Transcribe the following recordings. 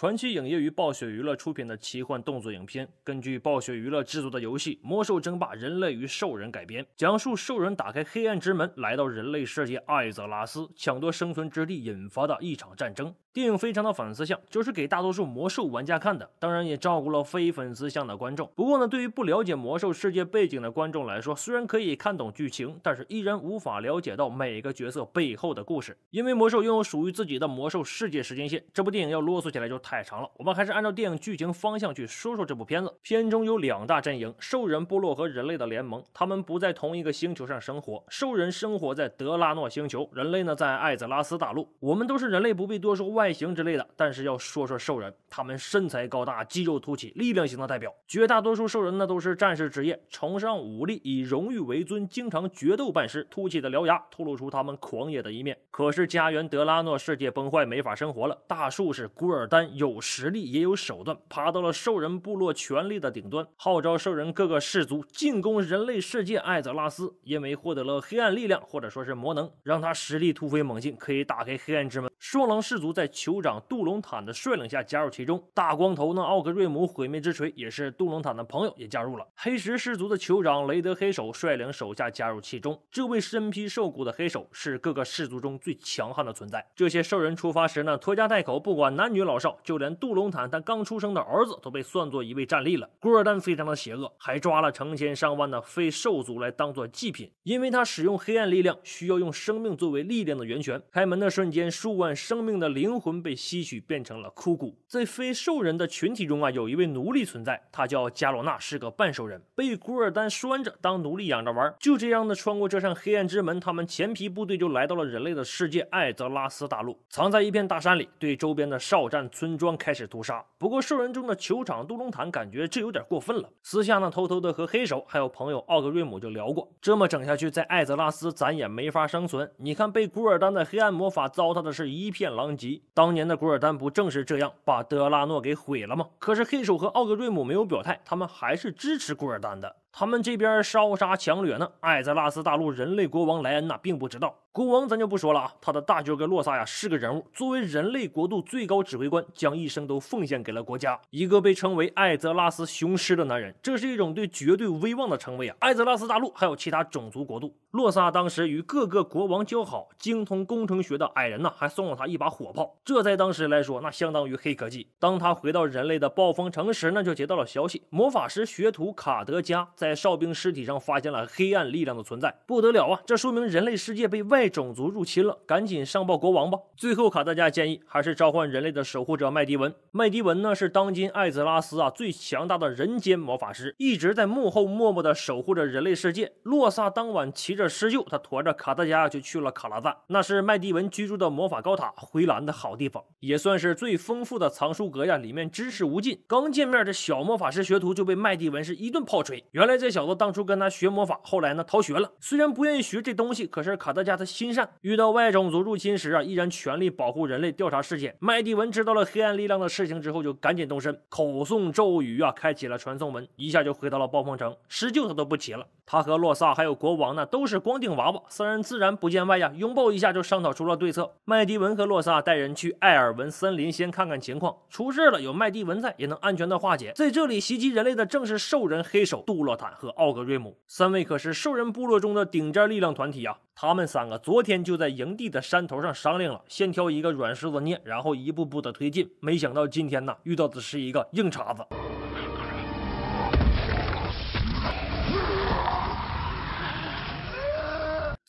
传奇影业与暴雪娱乐出品的奇幻动作影片，根据暴雪娱乐制作的游戏《魔兽争霸：人类与兽人》改编，讲述兽人打开黑暗之门来到人类世界艾泽拉斯，抢夺生存之地引发的一场战争。电影非常的粉丝向，就是给大多数魔兽玩家看的，当然也照顾了非粉丝向的观众。不过呢，对于不了解魔兽世界背景的观众来说，虽然可以看懂剧情，但是依然无法了解到每个角色背后的故事，因为魔兽拥有属于自己的魔兽世界时间线。这部电影要啰嗦起来就。太长了，我们还是按照电影剧情方向去说说这部片子。片中有两大阵营：兽人部落和人类的联盟。他们不在同一个星球上生活，兽人生活在德拉诺星球，人类呢在艾泽拉斯大陆。我们都是人类，不必多说外形之类的。但是要说说兽人，他们身材高大，肌肉凸起，力量型的代表。绝大多数兽人呢都是战士职业，崇尚武力，以荣誉为尊，经常决斗办事。凸起的獠牙透露出他们狂野的一面。可是家园德拉诺世界崩坏，没法生活了。大树是古尔丹。有实力也有手段，爬到了兽人部落权力的顶端，号召兽人各个氏族进攻人类世界艾泽拉斯。因为获得了黑暗力量，或者说是魔能，让他实力突飞猛进，可以打开黑暗之门。双狼氏族在酋长杜隆坦的率领下加入其中。大光头呢，奥格瑞姆毁灭之锤也是杜隆坦的朋友，也加入了。黑石氏族的酋长雷德黑手率领手下加入其中。这位身披兽骨的黑手是各个氏族中最强悍的存在。这些兽人出发时呢，拖家带口，不管男女老少。就连杜隆坦他刚出生的儿子都被算作一位战力了。古尔丹非常的邪恶，还抓了成千上万的非兽族来当做祭品，因为他使用黑暗力量，需要用生命作为力量的源泉。开门的瞬间，数万生命的灵魂被吸取，变成了枯骨。在非兽人的群体中啊，有一位奴隶存在，他叫加罗纳，是个半兽人，被古尔丹拴着当奴隶养着玩。就这样的穿过这扇黑暗之门，他们前皮部队就来到了人类的世界艾泽拉斯大陆，藏在一片大山里，对周边的哨站村。庄开始屠杀，不过兽人中的酋长杜隆坦感觉这有点过分了。私下呢，偷偷的和黑手还有朋友奥格瑞姆就聊过，这么整下去，在艾泽拉斯咱也没法生存。你看，被古尔丹的黑暗魔法糟蹋的是一片狼藉，当年的古尔丹不正是这样把德拉诺给毁了吗？可是黑手和奥格瑞姆没有表态，他们还是支持古尔丹的。他们这边烧杀抢掠呢，艾泽拉斯大陆人类国王莱恩呐并不知道。国王咱就不说了啊，他的大舅哥洛萨呀是个人物，作为人类国度最高指挥官，将一生都奉献给了国家。一个被称为艾泽拉斯雄狮的男人，这是一种对绝对威望的称谓啊。艾泽拉斯大陆还有其他种族国度，洛萨当时与各个国王交好，精通工程学的矮人呢，还送了他一把火炮，这在当时来说，那相当于黑科技。当他回到人类的暴风城时呢，就接到了消息，魔法师学徒卡德加在。在哨兵尸体上发现了黑暗力量的存在，不得了啊！这说明人类世界被外种族入侵了，赶紧上报国王吧。最后卡达加建议还是召唤人类的守护者麦迪文。麦迪文呢是当今艾泽拉斯啊最强大的人间魔法师，一直在幕后默默的守护着人类世界。洛萨当晚骑着狮鹫，他驮着卡达加就去了卡拉赞，那是麦迪文居住的魔法高塔灰蓝的好地方，也算是最丰富的藏书阁呀，里面知识无尽。刚见面这小魔法师学徒就被麦迪文是一顿炮锤，原来。这小子当初跟他学魔法，后来呢逃学了。虽然不愿意学这东西，可是卡德加他心善，遇到外种族入侵时啊，依然全力保护人类，调查事件。麦蒂文知道了黑暗力量的事情之后，就赶紧动身，口诵咒语啊，开启了传送门，一下就回到了暴风城。施救他都不急了。他和洛萨还有国王呢，都是光腚娃娃，三人自然不见外呀，拥抱一下就商讨出了对策。麦迪文和洛萨带人去艾尔文森林先看看情况，出事了，有麦迪文在也能安全的化解。在这里袭击人类的正是兽人黑手杜洛。坦和奥格瑞姆三位可是兽人部落中的顶尖力量团体啊！他们三个昨天就在营地的山头上商量了，先挑一个软柿子捏，然后一步步的推进。没想到今天呢，遇到的是一个硬茬子。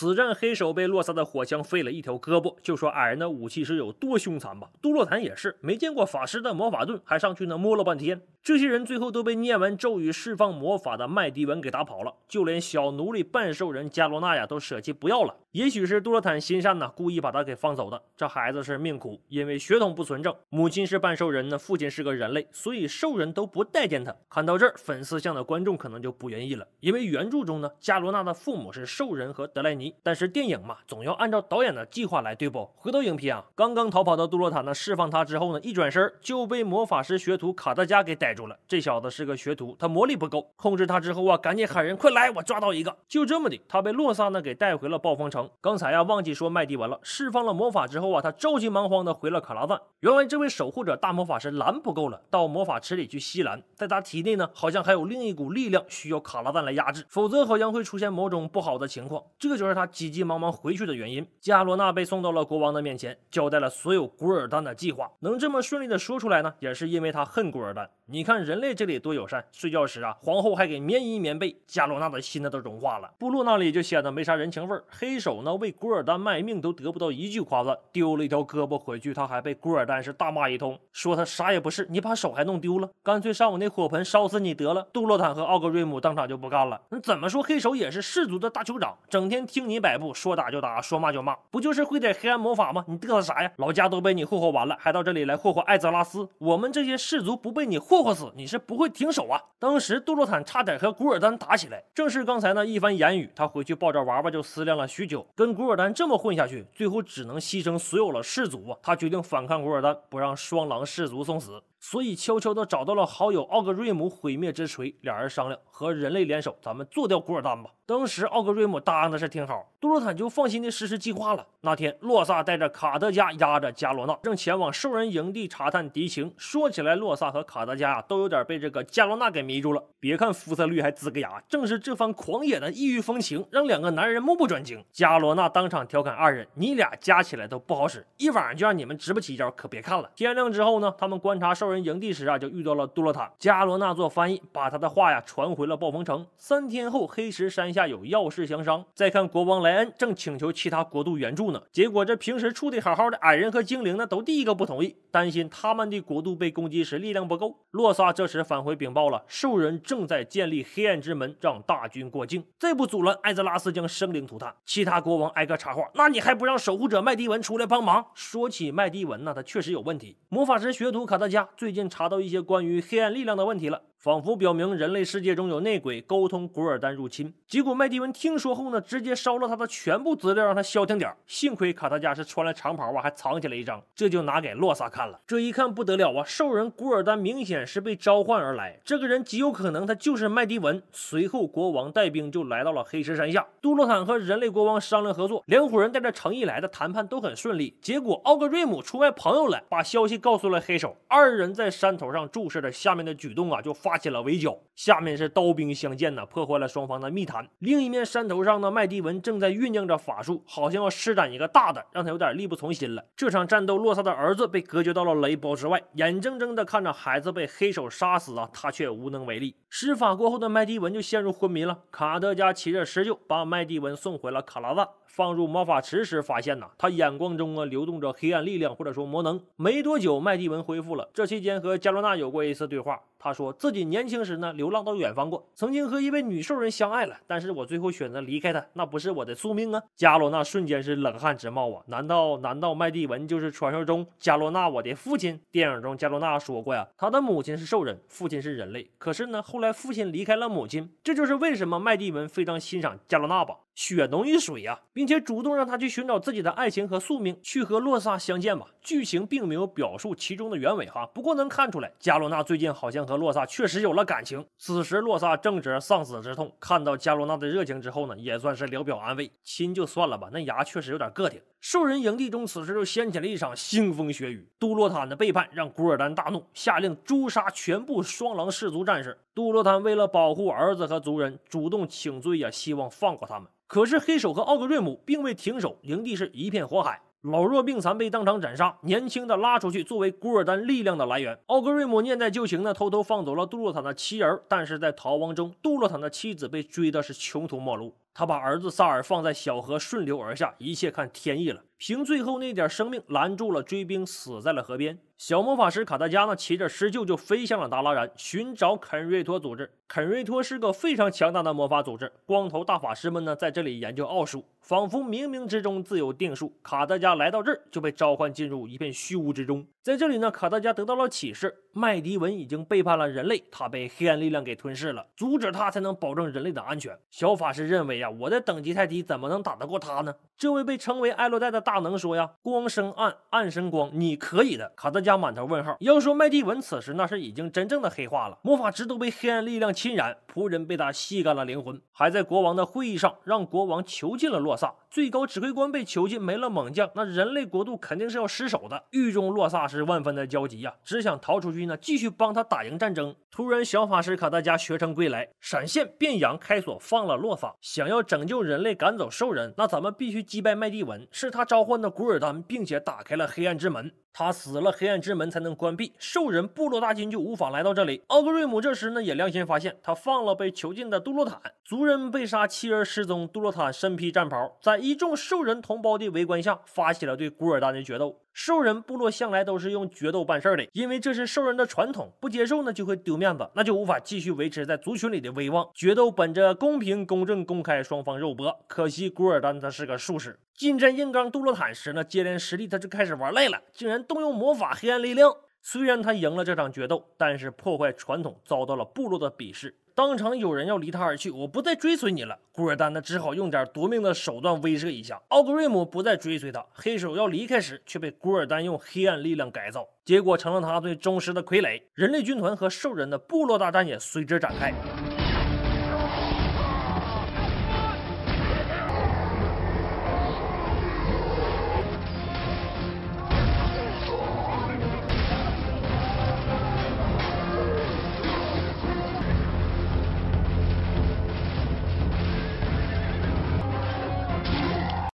此战黑手被洛萨的火枪废了一条胳膊，就说矮人的武器是有多凶残吧。杜洛坦也是没见过法师的魔法盾，还上去呢摸了半天。这些人最后都被念完咒语释放魔法的麦迪文给打跑了，就连小奴隶半兽人加罗纳亚都舍弃不要了。也许是杜洛坦心善呢，故意把他给放走的。这孩子是命苦，因为血统不纯正，母亲是半兽人呢，父亲是个人类，所以兽人都不待见他。看到这儿，粉丝向的观众可能就不愿意了，因为原著中呢，加罗纳的父母是兽人和德莱尼。但是电影嘛，总要按照导演的计划来，对不？回头影片啊，刚刚逃跑的杜洛塔呢，释放他之后呢，一转身就被魔法师学徒卡德加给逮住了。这小子是个学徒，他魔力不够，控制他之后啊，赶紧喊人快来，我抓到一个。就这么的，他被洛萨呢给带回了暴风城。刚才呀，忘记说麦迪文了。释放了魔法之后啊，他着急忙慌的回了卡拉赞。原来这位守护者大魔法师蓝不够了，到魔法池里去吸蓝。在他体内呢，好像还有另一股力量需要卡拉赞来压制，否则好像会出现某种不好的情况。这就是他。他急急忙忙回去的原因，加罗娜被送到了国王的面前，交代了所有古尔丹的计划。能这么顺利的说出来呢，也是因为他恨古尔丹。你看人类这里多友善，睡觉时啊，皇后还给棉衣棉被，加罗娜的心呢都融化了。部落那里就显得没啥人情味儿，黑手呢为古尔丹卖命都得不到一句夸赞，丢了一条胳膊回去，他还被古尔丹是大骂一通，说他啥也不是，你把手还弄丢了，干脆上我那火盆烧死你得了。杜洛坦和奥格瑞姆当场就不干了，那怎么说黑手也是氏族的大酋长，整天听。你摆布，说打就打，说骂就骂，不就是会点黑暗魔法吗？你嘚瑟啥呀？老家都被你霍霍完了，还到这里来霍霍艾泽拉斯？我们这些氏族不被你霍霍死，你是不会停手啊！当时杜洛坦差点和古尔丹打起来，正是刚才那一番言语，他回去抱着娃娃就思量了许久。跟古尔丹这么混下去，最后只能牺牲所有了氏族啊！他决定反抗古尔丹，不让双狼氏族送死。所以悄悄地找到了好友奥格瑞姆毁灭之锤，俩人商量和人类联手，咱们做掉古尔丹吧。当时奥格瑞姆答应的是挺好，杜洛坦就放心地实施计划了。那天洛萨带着卡德加押着加罗娜，正前往兽人营地查探敌情。说起来，洛萨和卡德加呀都有点被这个加罗娜给迷住了。别看肤色绿还呲个牙，正是这番狂野的异域风情，让两个男人目不转睛。加罗娜当场调侃二人：“你俩加起来都不好使，一晚上就让你们直不起腰，可别看了。”天亮之后呢，他们观察兽。人营地时啊，就遇到了杜洛塔加罗纳做翻译，把他的话呀传回了暴风城。三天后，黑石山下有要事相商。再看国王莱恩正请求其他国度援助呢。结果这平时处的好好的矮人和精灵呢，都第一个不同意，担心他们的国度被攻击时力量不够。洛萨这时返回禀报了，兽人正在建立黑暗之门，让大军过境，再不阻拦，艾泽拉斯将生灵涂炭。其他国王挨个插话，那你还不让守护者麦迪文出来帮忙？说起麦迪文呢，他确实有问题。魔法师学徒卡德加。最近查到一些关于黑暗力量的问题了。仿佛表明人类世界中有内鬼，沟通古尔丹入侵。结果麦迪文听说后呢，直接烧了他的全部资料，让他消停点幸亏卡特加是穿了长袍啊，还藏起来一张，这就拿给洛萨看了。这一看不得了啊，兽人古尔丹明显是被召唤而来，这个人极有可能他就是麦迪文。随后国王带兵就来到了黑石山下，杜洛坦和人类国王商量合作，两伙人带着诚意来的谈判都很顺利。结果奥格瑞姆出卖朋友了，把消息告诉了黑手。二人在山头上注视着下面的举动啊，就发。发起了围剿，下面是刀兵相见呢，破坏了双方的密谈。另一面山头上的麦迪文正在酝酿着法术，好像要施展一个大的，让他有点力不从心了。这场战斗，洛萨的儿子被隔绝到了雷包之外，眼睁睁的看着孩子被黑手杀死啊，他却无能为力。施法过后的麦迪文就陷入昏迷了。卡德加骑着狮鹫把麦迪文送回了卡拉赞，放入魔法池时发现呢，他眼光中啊流动着黑暗力量，或者说魔能。没多久，麦迪文恢复了，这期间和加罗娜有过一次对话。他说自己年轻时呢，流浪到远方过，曾经和一位女兽人相爱了，但是我最后选择离开她，那不是我的宿命啊！加罗娜瞬间是冷汗直冒啊！难道难道麦蒂文就是传说中加罗娜我的父亲？电影中加罗娜说过呀，他的母亲是兽人，父亲是人类，可是呢，后来父亲离开了母亲，这就是为什么麦蒂文非常欣赏加罗娜吧？血浓于水呀，并且主动让他去寻找自己的爱情和宿命，去和洛萨相见吧。剧情并没有表述其中的原委哈，不过能看出来加罗娜最近好像。和洛萨确实有了感情。此时洛萨正值丧子之痛，看到加罗娜的热情之后呢，也算是聊表安慰。亲就算了吧，那牙确实有点硌挺。兽人营地中，此时又掀起了一场腥风血雨。杜洛坦的背叛让古尔丹大怒，下令诛杀全部双狼氏族战士。杜洛坦为了保护儿子和族人，主动请罪呀，希望放过他们。可是黑手和奥格瑞姆并未停手，营地是一片火海。老弱病残被当场斩杀，年轻的拉出去作为古尔丹力量的来源。奥格瑞姆念在旧情呢，偷偷放走了杜洛坦的妻儿。但是在逃亡中，杜洛坦的妻子被追的是穷途末路，他把儿子萨尔放在小河顺流而下，一切看天意了。凭最后那点生命拦住了追兵，死在了河边。小魔法师卡德加呢，骑着狮鹫就飞向了达拉然，寻找肯瑞托组织。肯瑞托是个非常强大的魔法组织，光头大法师们呢，在这里研究奥数，仿佛冥冥之中自有定数。卡德加来到这儿就被召唤进入一片虚无之中，在这里呢，卡德加得到了启示：麦迪文已经背叛了人类，他被黑暗力量给吞噬了，阻止他才能保证人类的安全。小法师认为啊，我的等级太低，怎么能打得过他呢？这位被称为艾洛戴的大。大能说呀，光生暗，暗生光，你可以的。卡德加满头问号。要说麦蒂文此时那是已经真正的黑化了，魔法值都被黑暗力量侵染，仆人被他吸干了灵魂，还在国王的会议上让国王囚禁了洛萨，最高指挥官被囚禁没了猛将，那人类国度肯定是要失守的。狱中洛萨是万分的焦急呀，只想逃出去呢，继续帮他打赢战争。突然，小法师卡大加学成归来，闪现变羊开锁放了洛萨，想要拯救人类赶走兽人，那咱们必须击败麦蒂文，是他召唤的古尔丹，并且打开了黑暗之门。他死了，黑暗之门才能关闭，兽人部落大军就无法来到这里。奥格瑞姆这时呢也良心发现，他放了被囚禁的杜洛坦，族人被杀，妻儿失踪，杜洛坦身披战袍，在一众兽人同胞的围观下，发起了对古尔丹的决斗。兽人部落向来都是用决斗办事的，因为这是兽人的传统，不接受呢就会丢面子，那就无法继续维持在族群里的威望。决斗本着公平、公正、公开，双方肉搏。可惜古尔丹他是个术士。进战硬刚杜洛坦时呢，接连失利，他就开始玩累了，竟然动用魔法黑暗力量。虽然他赢了这场决斗，但是破坏传统遭到了部落的鄙视，当场有人要离他而去，我不再追随你了。古尔丹呢，只好用点夺命的手段威慑一下奥格瑞姆，不再追随他。黑手要离开时，却被古尔丹用黑暗力量改造，结果成了他对忠实的傀儡。人类军团和兽人的部落大战也随之展开。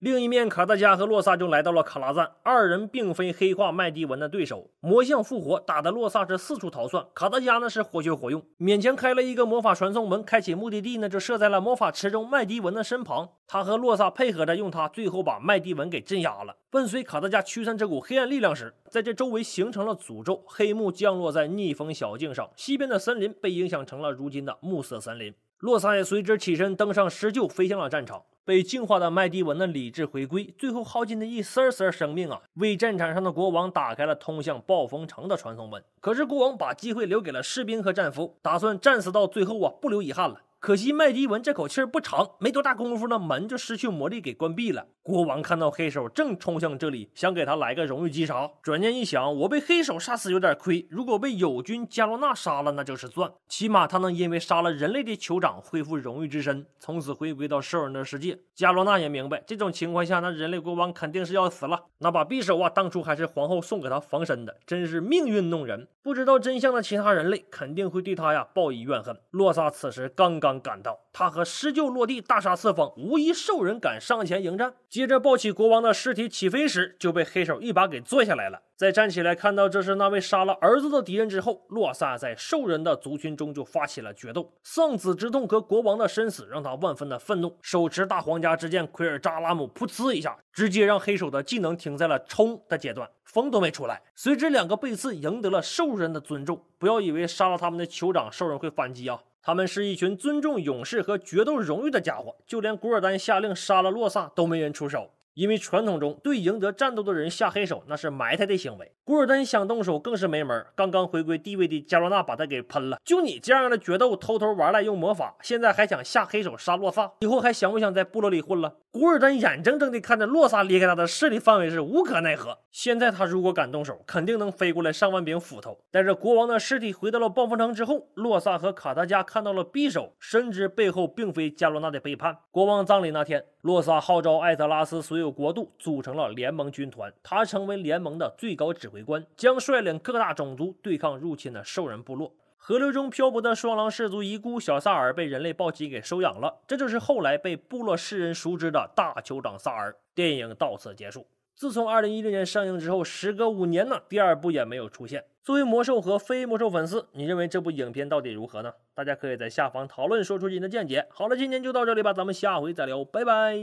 另一面，卡达加和洛萨就来到了卡拉赞。二人并非黑化麦迪文的对手，魔像复活打的洛萨是四处逃窜，卡达加呢是活学活用，勉强开了一个魔法传送门，开启目的地呢就设在了魔法池中麦迪文的身旁。他和洛萨配合着用他，最后把麦迪文给镇压了。伴随卡德加驱散这股黑暗力量时，在这周围形成了诅咒。黑幕降落在逆风小径上，西边的森林被影响成了如今的暮色森林。洛萨也随之起身，登上狮鹫，飞向了战场。被净化的麦迪文的理智回归，最后耗尽的一丝丝生命啊，为战场上的国王打开了通向暴风城的传送门。可是国王把机会留给了士兵和战俘，打算战死到最后啊，不留遗憾了。可惜麦迪文这口气儿不长，没多大功夫呢，门就失去魔力给关闭了。国王看到黑手正冲向这里，想给他来个荣誉击杀。转念一想，我被黑手杀死有点亏，如果被友军加罗纳杀了，那就是赚。起码他能因为杀了人类的酋长恢复荣誉之身，从此回归到兽人的世界。加罗纳也明白，这种情况下，那人类国王肯定是要死了。那把匕首啊，当初还是皇后送给他防身的，真是命运弄人。不知道真相的其他人类肯定会对他呀报以怨恨。洛萨此时刚刚赶到，他和狮鹫落地，大杀四方，无一兽人敢上前迎战。接着抱起国王的尸体起飞时，就被黑手一把给拽下来了。在站起来看到这是那位杀了儿子的敌人之后，洛萨在兽人的族群中就发起了决斗。丧子之痛和国王的身死让他万分的愤怒，手持大皇家之剑奎尔扎拉姆，噗呲一下直接让黑手的技能停在了冲的阶段，风都没出来。随之两个背刺赢得了兽人的尊重。不要以为杀了他们的酋长，兽人会反击啊！他们是一群尊重勇士和决斗荣誉的家伙，就连古尔丹下令杀了洛萨，都没人出手。因为传统中对赢得战斗的人下黑手，那是埋汰的行为。古尔丹想动手更是没门儿。刚刚回归地位的加罗纳把他给喷了。就你这样的决斗，偷偷玩赖用魔法，现在还想下黑手杀洛萨，以后还想不想在部落里混了？古尔丹眼睁睁地看着洛萨离开他的势力范围，是无可奈何。现在他如果敢动手，肯定能飞过来上万柄斧头。带着国王的尸体回到了暴风城之后，洛萨和卡达加看到了匕首，深知背后并非加罗纳的背叛。国王葬礼那天。洛萨号召艾泽拉斯所有国度组成了联盟军团，他成为联盟的最高指挥官，将率领各大种族对抗入侵的兽人部落。河流中漂泊的双狼氏族遗孤小萨尔被人类暴击给收养了，这就是后来被部落世人熟知的大酋长萨尔。电影到此结束。自从二零一六年上映之后，时隔五年呢，第二部也没有出现。作为魔兽和非魔兽粉丝，你认为这部影片到底如何呢？大家可以在下方讨论，说出您的见解。好了，今天就到这里吧，咱们下回再聊，拜拜。